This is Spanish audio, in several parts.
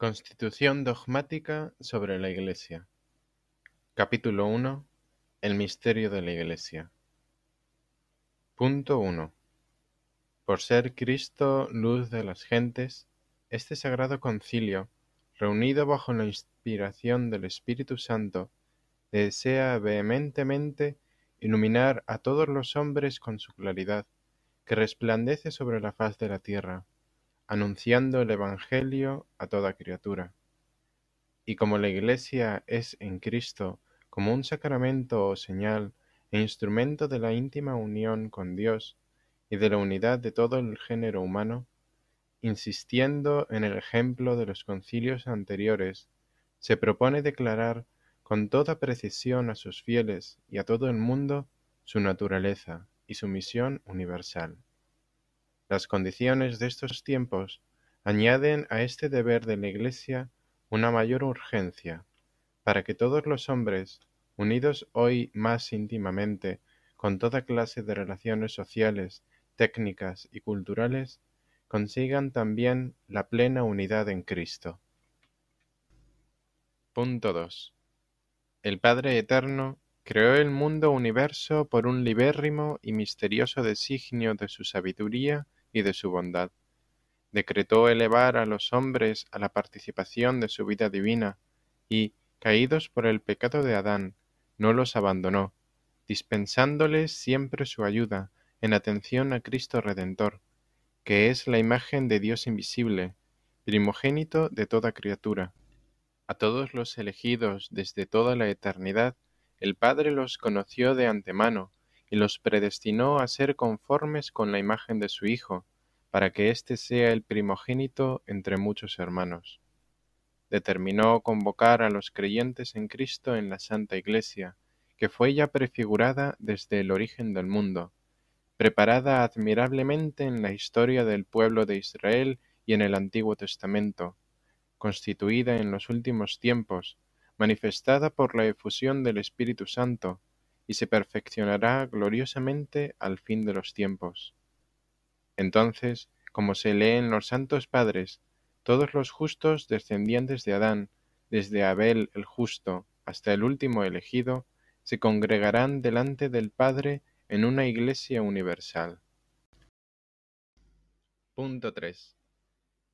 Constitución dogmática sobre la Iglesia Capítulo 1 El misterio de la Iglesia Punto 1 Por ser Cristo luz de las gentes, este sagrado concilio, reunido bajo la inspiración del Espíritu Santo, desea vehementemente iluminar a todos los hombres con su claridad, que resplandece sobre la faz de la tierra anunciando el Evangelio a toda criatura. Y como la Iglesia es en Cristo como un sacramento o señal e instrumento de la íntima unión con Dios y de la unidad de todo el género humano, insistiendo en el ejemplo de los concilios anteriores, se propone declarar con toda precisión a sus fieles y a todo el mundo su naturaleza y su misión universal. Las condiciones de estos tiempos añaden a este deber de la Iglesia una mayor urgencia, para que todos los hombres, unidos hoy más íntimamente con toda clase de relaciones sociales, técnicas y culturales, consigan también la plena unidad en Cristo. Punto 2. El Padre Eterno creó el mundo universo por un libérrimo y misterioso designio de su sabiduría y de su bondad. Decretó elevar a los hombres a la participación de su vida divina y, caídos por el pecado de Adán, no los abandonó, dispensándoles siempre su ayuda en atención a Cristo Redentor, que es la imagen de Dios invisible, primogénito de toda criatura. A todos los elegidos desde toda la eternidad, el Padre los conoció de antemano y los predestinó a ser conformes con la imagen de su Hijo, para que éste sea el primogénito entre muchos hermanos. Determinó convocar a los creyentes en Cristo en la Santa Iglesia, que fue ya prefigurada desde el origen del mundo, preparada admirablemente en la historia del pueblo de Israel y en el Antiguo Testamento, constituida en los últimos tiempos, manifestada por la efusión del Espíritu Santo, y se perfeccionará gloriosamente al fin de los tiempos. Entonces, como se lee en los santos padres, todos los justos descendientes de Adán, desde Abel el justo hasta el último elegido, se congregarán delante del Padre en una iglesia universal. Punto 3.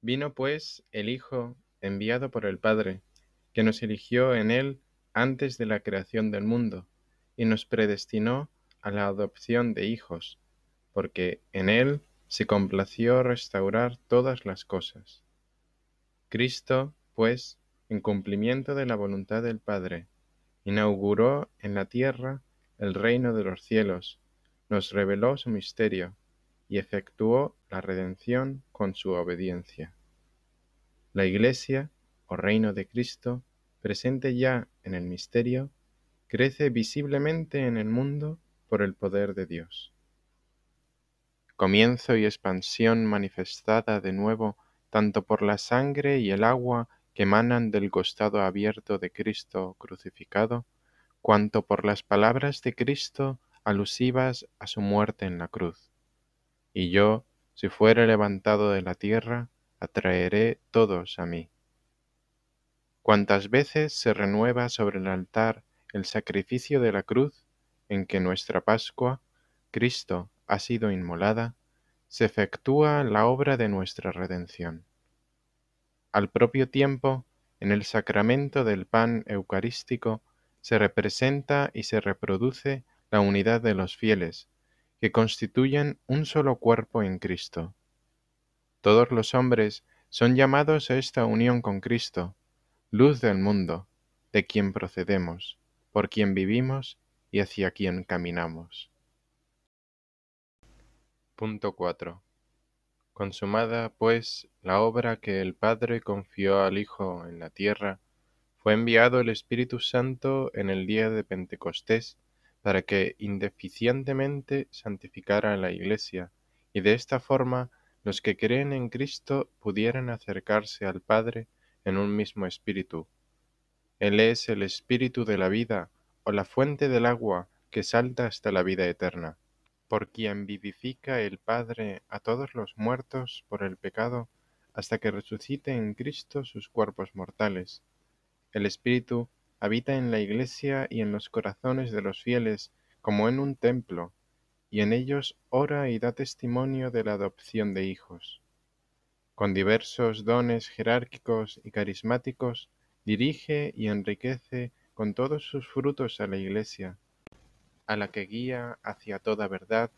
Vino pues el Hijo, enviado por el Padre, que nos eligió en él antes de la creación del mundo y nos predestinó a la adopción de hijos, porque en Él se complació restaurar todas las cosas. Cristo, pues, en cumplimiento de la voluntad del Padre, inauguró en la tierra el reino de los cielos, nos reveló su misterio y efectuó la redención con su obediencia. La Iglesia, o reino de Cristo, presente ya en el misterio, crece visiblemente en el mundo por el poder de Dios. Comienzo y expansión manifestada de nuevo tanto por la sangre y el agua que emanan del costado abierto de Cristo crucificado, cuanto por las palabras de Cristo alusivas a su muerte en la cruz. Y yo, si fuere levantado de la tierra, atraeré todos a mí. Cuantas veces se renueva sobre el altar el sacrificio de la cruz en que nuestra Pascua, Cristo, ha sido inmolada, se efectúa la obra de nuestra redención. Al propio tiempo, en el sacramento del pan eucarístico se representa y se reproduce la unidad de los fieles, que constituyen un solo cuerpo en Cristo. Todos los hombres son llamados a esta unión con Cristo, luz del mundo, de quien procedemos, por quien vivimos y hacia quien caminamos. Punto 4. Consumada, pues, la obra que el Padre confió al Hijo en la tierra, fue enviado el Espíritu Santo en el día de Pentecostés para que indeficientemente santificara la Iglesia, y de esta forma los que creen en Cristo pudieran acercarse al Padre en un mismo espíritu, él es el espíritu de la vida, o la fuente del agua que salta hasta la vida eterna. Por quien vivifica el Padre a todos los muertos por el pecado, hasta que resucite en Cristo sus cuerpos mortales. El Espíritu habita en la Iglesia y en los corazones de los fieles, como en un templo, y en ellos ora y da testimonio de la adopción de hijos. Con diversos dones jerárquicos y carismáticos, Dirige y enriquece con todos sus frutos a la Iglesia, a la que guía hacia toda verdad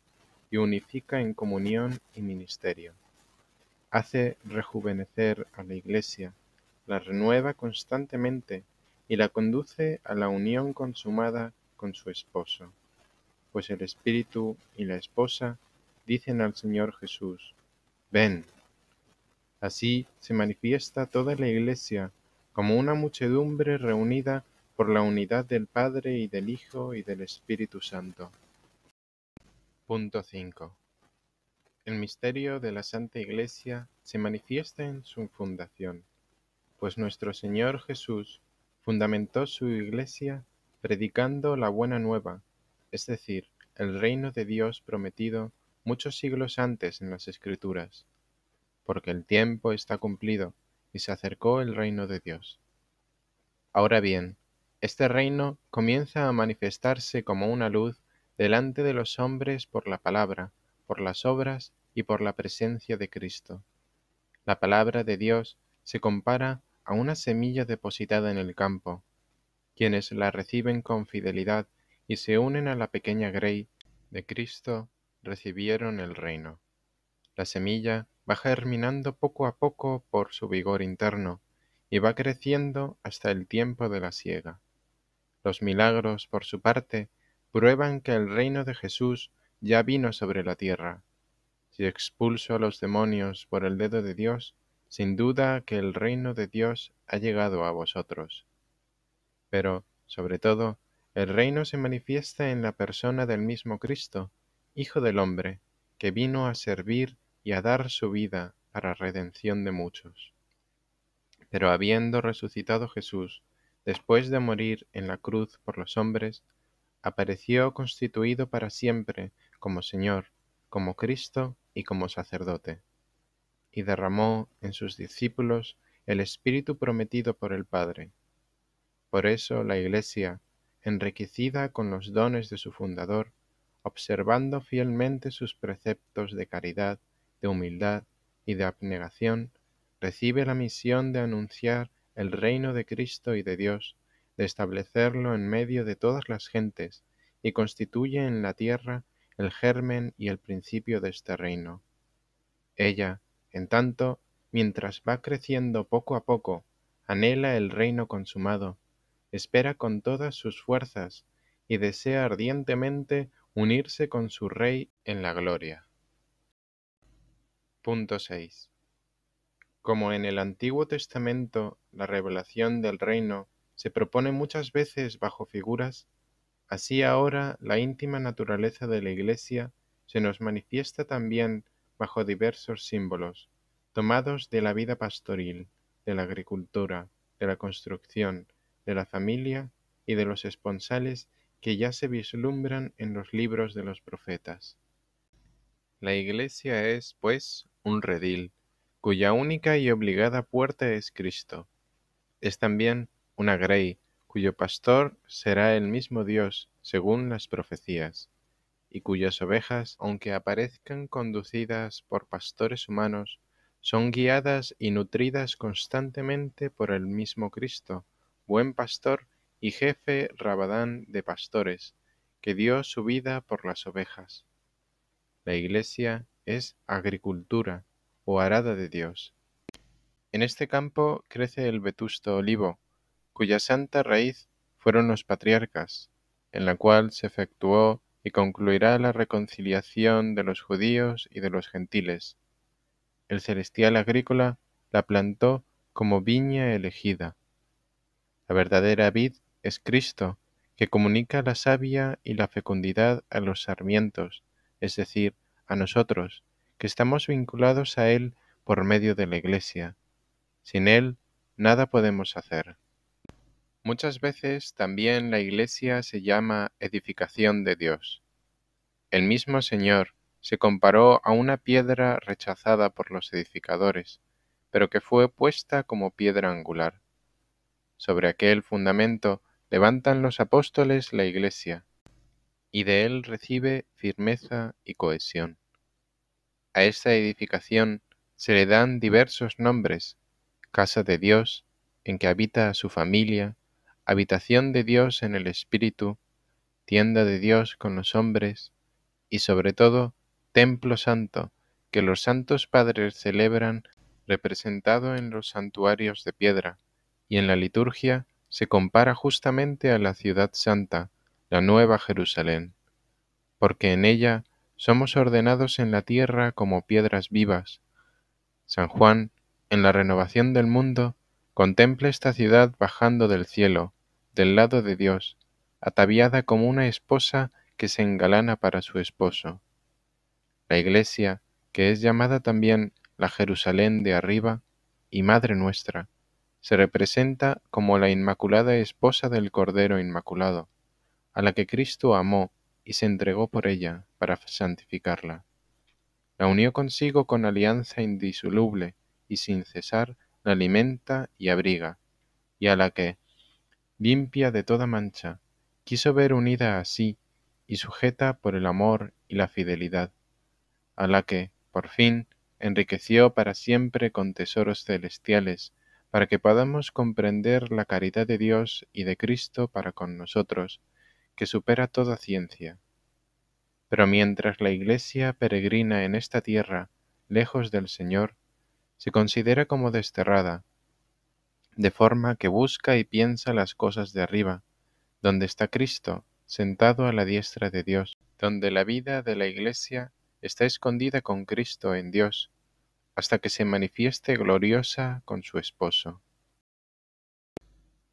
y unifica en comunión y ministerio. Hace rejuvenecer a la Iglesia, la renueva constantemente y la conduce a la unión consumada con su esposo. Pues el Espíritu y la esposa dicen al Señor Jesús, ven. Así se manifiesta toda la Iglesia como una muchedumbre reunida por la unidad del Padre y del Hijo y del Espíritu Santo. Punto 5. El misterio de la Santa Iglesia se manifiesta en su fundación, pues nuestro Señor Jesús fundamentó su Iglesia predicando la buena nueva, es decir, el reino de Dios prometido muchos siglos antes en las Escrituras, porque el tiempo está cumplido se acercó el reino de Dios. Ahora bien, este reino comienza a manifestarse como una luz delante de los hombres por la palabra, por las obras y por la presencia de Cristo. La palabra de Dios se compara a una semilla depositada en el campo. Quienes la reciben con fidelidad y se unen a la pequeña grey de Cristo recibieron el reino. La semilla va germinando poco a poco por su vigor interno, y va creciendo hasta el tiempo de la siega. Los milagros, por su parte, prueban que el reino de Jesús ya vino sobre la tierra. Si expulso a los demonios por el dedo de Dios, sin duda que el reino de Dios ha llegado a vosotros. Pero, sobre todo, el reino se manifiesta en la persona del mismo Cristo, Hijo del Hombre, que vino a servir y a dar su vida para redención de muchos. Pero habiendo resucitado Jesús, después de morir en la cruz por los hombres, apareció constituido para siempre como Señor, como Cristo y como sacerdote, y derramó en sus discípulos el Espíritu prometido por el Padre. Por eso la Iglesia, enriquecida con los dones de su fundador, observando fielmente sus preceptos de caridad, de humildad y de abnegación, recibe la misión de anunciar el reino de Cristo y de Dios, de establecerlo en medio de todas las gentes, y constituye en la tierra el germen y el principio de este reino. Ella, en tanto, mientras va creciendo poco a poco, anhela el reino consumado, espera con todas sus fuerzas y desea ardientemente unirse con su Rey en la gloria. 6. Como en el Antiguo Testamento la revelación del reino se propone muchas veces bajo figuras, así ahora la íntima naturaleza de la Iglesia se nos manifiesta también bajo diversos símbolos, tomados de la vida pastoril, de la agricultura, de la construcción, de la familia y de los esponsales que ya se vislumbran en los libros de los profetas. La Iglesia es, pues, un redil, cuya única y obligada puerta es Cristo. Es también una grey, cuyo pastor será el mismo Dios, según las profecías, y cuyas ovejas, aunque aparezcan conducidas por pastores humanos, son guiadas y nutridas constantemente por el mismo Cristo, buen pastor y jefe rabadán de pastores, que dio su vida por las ovejas. La Iglesia es agricultura o arada de Dios. En este campo crece el vetusto olivo, cuya santa raíz fueron los patriarcas, en la cual se efectuó y concluirá la reconciliación de los judíos y de los gentiles. El celestial agrícola la plantó como viña elegida. La verdadera vid es Cristo, que comunica la savia y la fecundidad a los sarmientos, es decir, a nosotros, que estamos vinculados a Él por medio de la Iglesia. Sin Él, nada podemos hacer. Muchas veces también la Iglesia se llama edificación de Dios. El mismo Señor se comparó a una piedra rechazada por los edificadores, pero que fue puesta como piedra angular. Sobre aquel fundamento levantan los apóstoles la Iglesia, y de él recibe firmeza y cohesión. A esta edificación se le dan diversos nombres, casa de Dios, en que habita su familia, habitación de Dios en el Espíritu, tienda de Dios con los hombres, y sobre todo, templo santo, que los santos padres celebran representado en los santuarios de piedra, y en la liturgia se compara justamente a la ciudad santa, la nueva Jerusalén, porque en ella somos ordenados en la tierra como piedras vivas. San Juan, en la renovación del mundo, contempla esta ciudad bajando del cielo, del lado de Dios, ataviada como una esposa que se engalana para su esposo. La iglesia, que es llamada también la Jerusalén de arriba y Madre nuestra, se representa como la Inmaculada Esposa del Cordero Inmaculado a la que Cristo amó y se entregó por ella para santificarla. La unió consigo con alianza indisoluble y sin cesar la alimenta y abriga, y a la que, limpia de toda mancha, quiso ver unida a sí y sujeta por el amor y la fidelidad, a la que, por fin, enriqueció para siempre con tesoros celestiales, para que podamos comprender la caridad de Dios y de Cristo para con nosotros, que supera toda ciencia. Pero mientras la Iglesia peregrina en esta tierra, lejos del Señor, se considera como desterrada, de forma que busca y piensa las cosas de arriba, donde está Cristo, sentado a la diestra de Dios, donde la vida de la Iglesia está escondida con Cristo en Dios, hasta que se manifieste gloriosa con su esposo.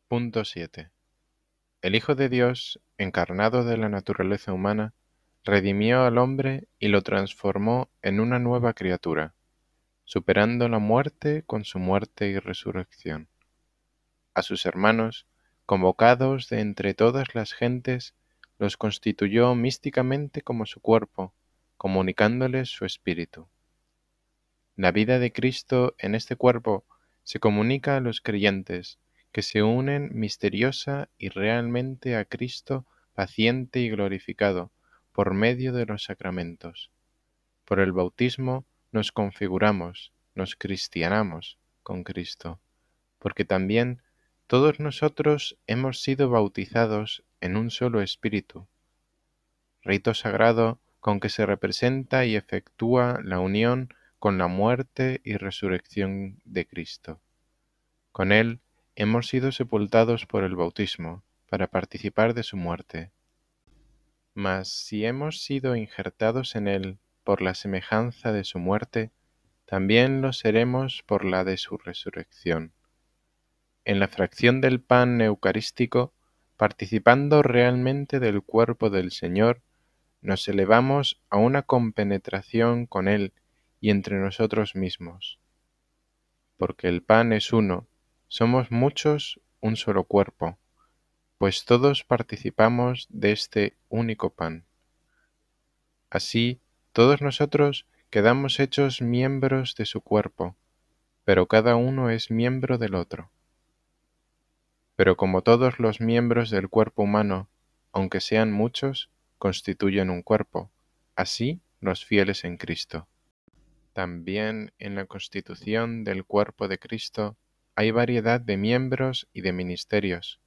Punto 7. El Hijo de Dios encarnado de la naturaleza humana, redimió al hombre y lo transformó en una nueva criatura, superando la muerte con su muerte y resurrección. A sus hermanos, convocados de entre todas las gentes, los constituyó místicamente como su cuerpo, comunicándoles su espíritu. La vida de Cristo en este cuerpo se comunica a los creyentes, que se unen misteriosa y realmente a Cristo paciente y glorificado por medio de los sacramentos. Por el bautismo nos configuramos, nos cristianamos con Cristo, porque también todos nosotros hemos sido bautizados en un solo espíritu, rito sagrado con que se representa y efectúa la unión con la muerte y resurrección de Cristo. Con él hemos sido sepultados por el bautismo, para participar de su muerte. Mas si hemos sido injertados en él por la semejanza de su muerte, también lo seremos por la de su resurrección. En la fracción del pan eucarístico, participando realmente del cuerpo del Señor, nos elevamos a una compenetración con Él y entre nosotros mismos. Porque el pan es uno, somos muchos un solo cuerpo, pues todos participamos de este único pan. Así, todos nosotros quedamos hechos miembros de su cuerpo, pero cada uno es miembro del otro. Pero como todos los miembros del cuerpo humano, aunque sean muchos, constituyen un cuerpo, así los fieles en Cristo. También en la constitución del cuerpo de Cristo hay variedad de miembros y de ministerios.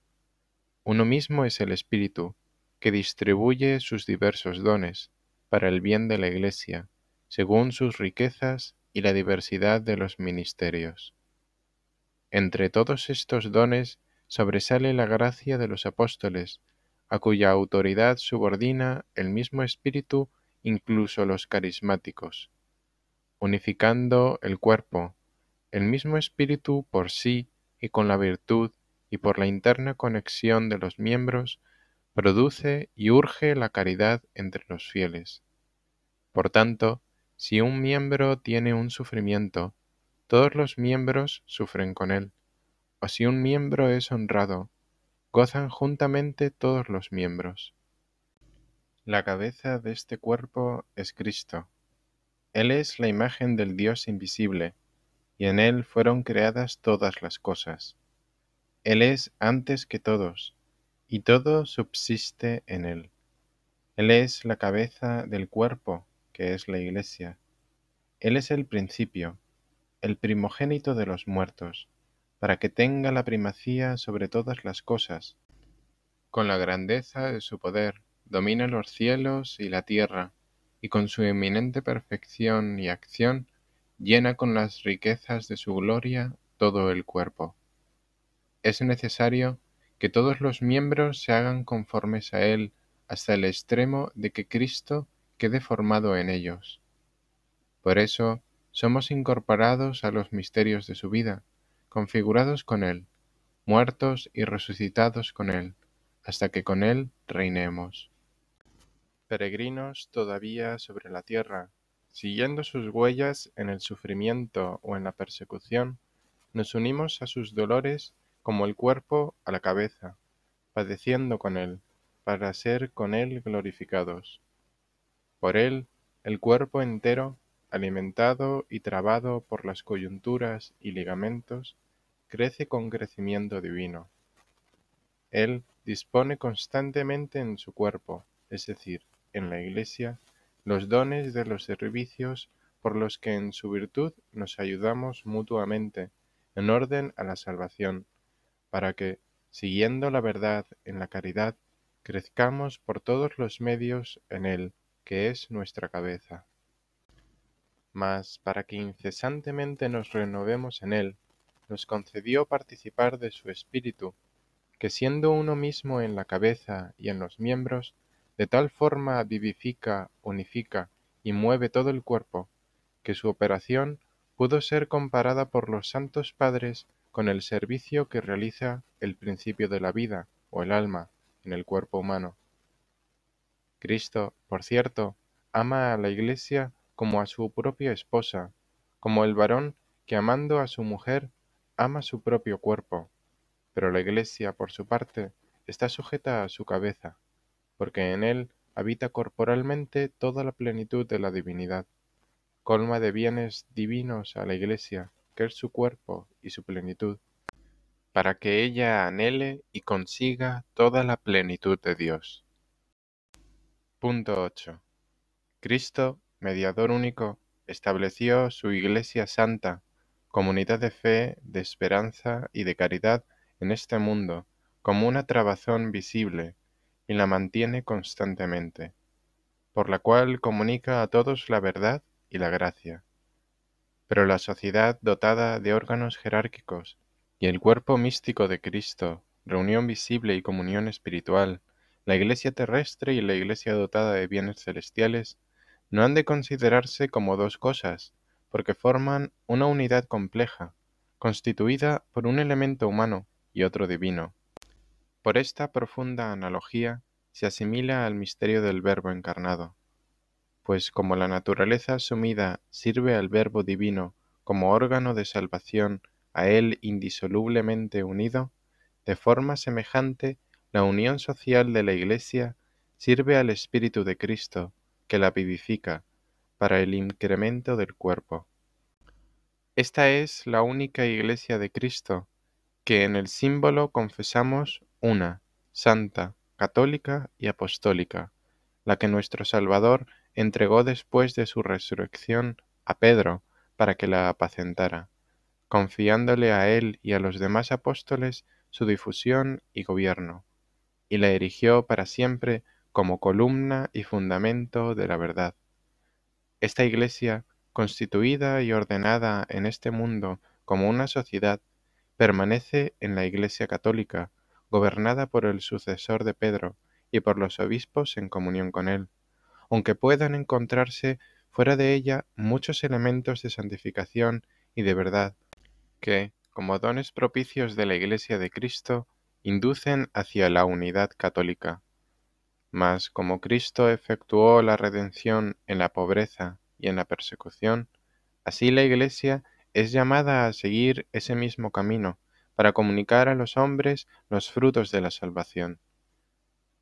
Uno mismo es el Espíritu, que distribuye sus diversos dones para el bien de la Iglesia, según sus riquezas y la diversidad de los ministerios. Entre todos estos dones sobresale la gracia de los apóstoles, a cuya autoridad subordina el mismo Espíritu incluso los carismáticos, unificando el cuerpo el mismo espíritu por sí y con la virtud y por la interna conexión de los miembros, produce y urge la caridad entre los fieles. Por tanto, si un miembro tiene un sufrimiento, todos los miembros sufren con él, o si un miembro es honrado, gozan juntamente todos los miembros. La cabeza de este cuerpo es Cristo. Él es la imagen del Dios invisible, y en Él fueron creadas todas las cosas. Él es antes que todos, y todo subsiste en Él. Él es la cabeza del cuerpo, que es la Iglesia. Él es el principio, el primogénito de los muertos, para que tenga la primacía sobre todas las cosas. Con la grandeza de su poder, domina los cielos y la tierra, y con su eminente perfección y acción, llena con las riquezas de su gloria todo el cuerpo. Es necesario que todos los miembros se hagan conformes a Él hasta el extremo de que Cristo quede formado en ellos. Por eso somos incorporados a los misterios de su vida, configurados con Él, muertos y resucitados con Él, hasta que con Él reinemos. Peregrinos todavía sobre la tierra, Siguiendo sus huellas en el sufrimiento o en la persecución, nos unimos a sus dolores como el cuerpo a la cabeza, padeciendo con él, para ser con él glorificados. Por él, el cuerpo entero, alimentado y trabado por las coyunturas y ligamentos, crece con crecimiento divino. Él dispone constantemente en su cuerpo, es decir, en la Iglesia, los dones de los servicios por los que en su virtud nos ayudamos mutuamente, en orden a la salvación, para que, siguiendo la verdad en la caridad, crezcamos por todos los medios en Él, que es nuestra cabeza. Mas para que incesantemente nos renovemos en Él, nos concedió participar de su Espíritu, que siendo uno mismo en la cabeza y en los miembros, de tal forma vivifica, unifica y mueve todo el cuerpo, que su operación pudo ser comparada por los santos padres con el servicio que realiza el principio de la vida o el alma en el cuerpo humano. Cristo, por cierto, ama a la Iglesia como a su propia esposa, como el varón que amando a su mujer ama su propio cuerpo, pero la Iglesia, por su parte, está sujeta a su cabeza, porque en él habita corporalmente toda la plenitud de la divinidad. Colma de bienes divinos a la Iglesia, que es su cuerpo y su plenitud, para que ella anhele y consiga toda la plenitud de Dios. 8. Cristo, mediador único, estableció su Iglesia Santa, comunidad de fe, de esperanza y de caridad en este mundo, como una trabazón visible y la mantiene constantemente, por la cual comunica a todos la verdad y la gracia. Pero la sociedad dotada de órganos jerárquicos y el cuerpo místico de Cristo, reunión visible y comunión espiritual, la Iglesia terrestre y la Iglesia dotada de bienes celestiales, no han de considerarse como dos cosas, porque forman una unidad compleja, constituida por un elemento humano y otro divino, por esta profunda analogía se asimila al misterio del Verbo encarnado, pues como la naturaleza asumida sirve al Verbo divino como órgano de salvación a él indisolublemente unido, de forma semejante la unión social de la Iglesia sirve al Espíritu de Cristo, que la vivifica, para el incremento del cuerpo. Esta es la única Iglesia de Cristo, que en el símbolo confesamos una, santa, católica y apostólica, la que nuestro Salvador entregó después de su resurrección a Pedro para que la apacentara, confiándole a él y a los demás apóstoles su difusión y gobierno, y la erigió para siempre como columna y fundamento de la verdad. Esta Iglesia, constituida y ordenada en este mundo como una sociedad, permanece en la Iglesia católica, gobernada por el sucesor de Pedro y por los obispos en comunión con él, aunque puedan encontrarse fuera de ella muchos elementos de santificación y de verdad, que, como dones propicios de la Iglesia de Cristo, inducen hacia la unidad católica. Mas como Cristo efectuó la redención en la pobreza y en la persecución, así la Iglesia es llamada a seguir ese mismo camino, para comunicar a los hombres los frutos de la salvación.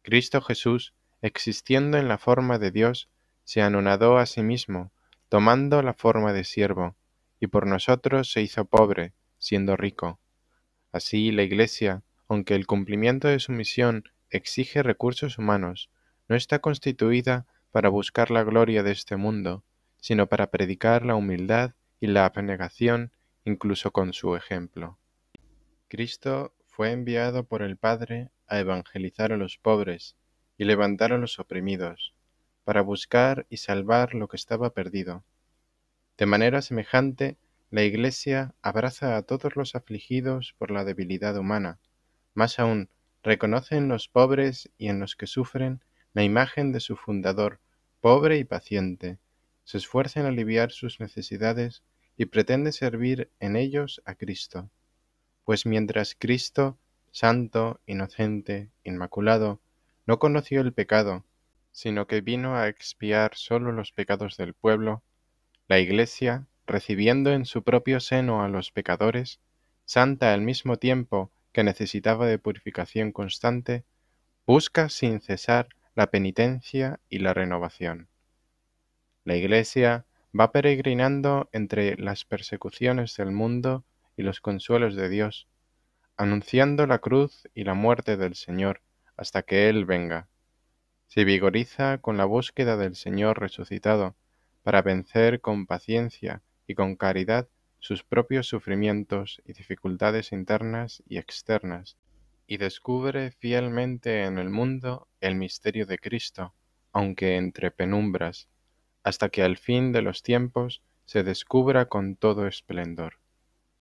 Cristo Jesús, existiendo en la forma de Dios, se anonadó a sí mismo, tomando la forma de siervo, y por nosotros se hizo pobre, siendo rico. Así la Iglesia, aunque el cumplimiento de su misión exige recursos humanos, no está constituida para buscar la gloria de este mundo, sino para predicar la humildad y la abnegación incluso con su ejemplo. Cristo fue enviado por el Padre a evangelizar a los pobres y levantar a los oprimidos, para buscar y salvar lo que estaba perdido. De manera semejante, la Iglesia abraza a todos los afligidos por la debilidad humana. Más aún, reconoce en los pobres y en los que sufren la imagen de su fundador, pobre y paciente. Se esfuerza en aliviar sus necesidades y pretende servir en ellos a Cristo. Pues mientras Cristo, santo, inocente, inmaculado, no conoció el pecado, sino que vino a expiar solo los pecados del pueblo, la Iglesia, recibiendo en su propio seno a los pecadores, santa al mismo tiempo que necesitaba de purificación constante, busca sin cesar la penitencia y la renovación. La Iglesia va peregrinando entre las persecuciones del mundo y los consuelos de Dios, anunciando la cruz y la muerte del Señor hasta que Él venga. Se vigoriza con la búsqueda del Señor resucitado para vencer con paciencia y con caridad sus propios sufrimientos y dificultades internas y externas, y descubre fielmente en el mundo el misterio de Cristo, aunque entre penumbras, hasta que al fin de los tiempos se descubra con todo esplendor.